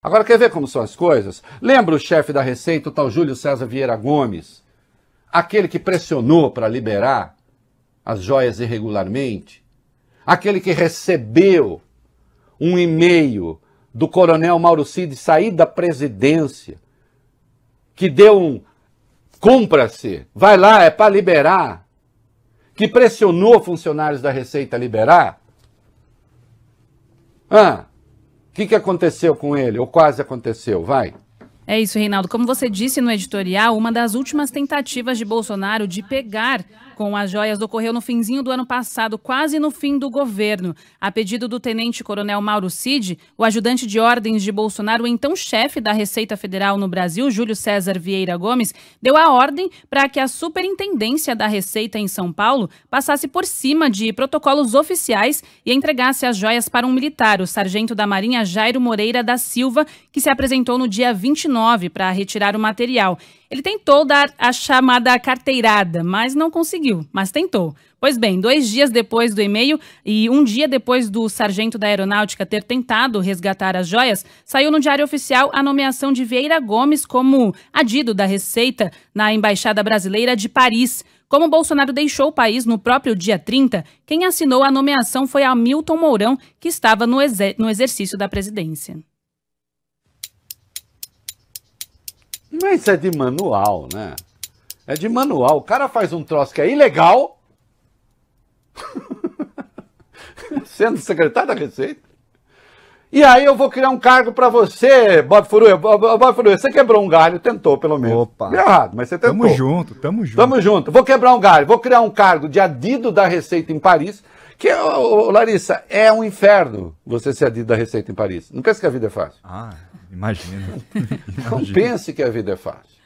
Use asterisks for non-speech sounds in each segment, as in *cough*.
Agora, quer ver como são as coisas? Lembra o chefe da Receita, o tal Júlio César Vieira Gomes? Aquele que pressionou para liberar as joias irregularmente? Aquele que recebeu um e-mail do coronel Mauro Cid sair da presidência, que deu um cumpra-se, vai lá, é para liberar, que pressionou funcionários da Receita a liberar? Ah, que, que aconteceu com ele? Ou quase aconteceu? Vai. É isso, Reinaldo. Como você disse no editorial, uma das últimas tentativas de Bolsonaro de pegar com as joias ocorreu no finzinho do ano passado, quase no fim do governo. A pedido do tenente-coronel Mauro Cid, o ajudante de ordens de Bolsonaro, então chefe da Receita Federal no Brasil, Júlio César Vieira Gomes, deu a ordem para que a Superintendência da Receita em São Paulo passasse por cima de protocolos oficiais e entregasse as joias para um militar, o sargento da Marinha Jairo Moreira da Silva, que se apresentou no dia 29 para retirar o material. Ele tentou dar a chamada carteirada, mas não conseguiu, mas tentou. Pois bem, dois dias depois do e-mail e um dia depois do sargento da aeronáutica ter tentado resgatar as joias, saiu no Diário Oficial a nomeação de Vieira Gomes como adido da Receita na Embaixada Brasileira de Paris. Como Bolsonaro deixou o país no próprio dia 30, quem assinou a nomeação foi Hamilton Mourão, que estava no, exer no exercício da presidência. Mas isso é de manual, né? É de manual. O cara faz um troço que é ilegal, *laughs* sendo secretário da Receita. E aí eu vou criar um cargo para você, Bob Furui. Bob Furui, você quebrou um galho, tentou pelo menos. Opa. É errado, mas você tentou. Tamo junto, tamo junto. Tamo junto. Vou quebrar um galho, vou criar um cargo de adido da Receita em Paris. Que, oh, Larissa, é um inferno você ser adido da Receita em Paris. Não pensa que a vida é fácil. Ah. Imagina. *laughs* Não pense que a vida é fácil.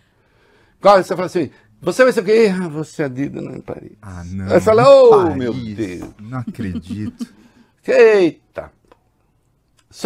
Claro, você fala assim, você vai ser o quê? Ah, você adido é não em Paris. Ah, não. Aí fala, ô oh, meu Deus. Não acredito. *laughs* Eita.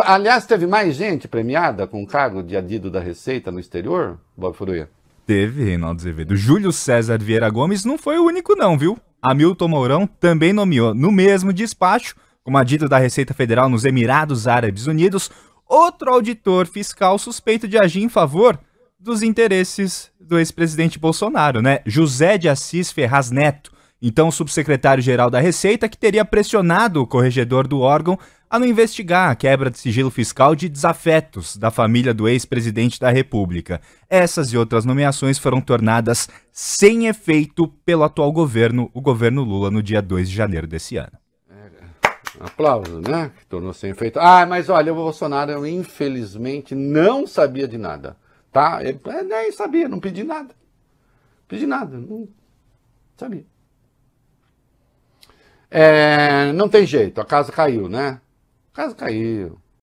Aliás, teve mais gente premiada com o cargo de adido da Receita no exterior, Bob Furuia? Teve, Reinaldo Azevedo. Júlio César Vieira Gomes não foi o único, não, viu? Hamilton Mourão também nomeou, no mesmo despacho, como adido da Receita Federal nos Emirados Árabes Unidos, outro auditor fiscal suspeito de agir em favor dos interesses do ex-presidente Bolsonaro, né? José de Assis Ferraz Neto, então subsecretário-geral da Receita, que teria pressionado o corregedor do órgão a não investigar a quebra de sigilo fiscal de desafetos da família do ex-presidente da República. Essas e outras nomeações foram tornadas sem efeito pelo atual governo, o governo Lula, no dia 2 de janeiro desse ano aplauso, né? Que tornou sem efeito. Ah, mas olha, o Bolsonaro, infelizmente, não sabia de nada, tá? Eu, é, né, eu nem sabia, não pedi nada. Pedi nada, não sabia. É, não tem jeito, a casa caiu, né? A casa caiu.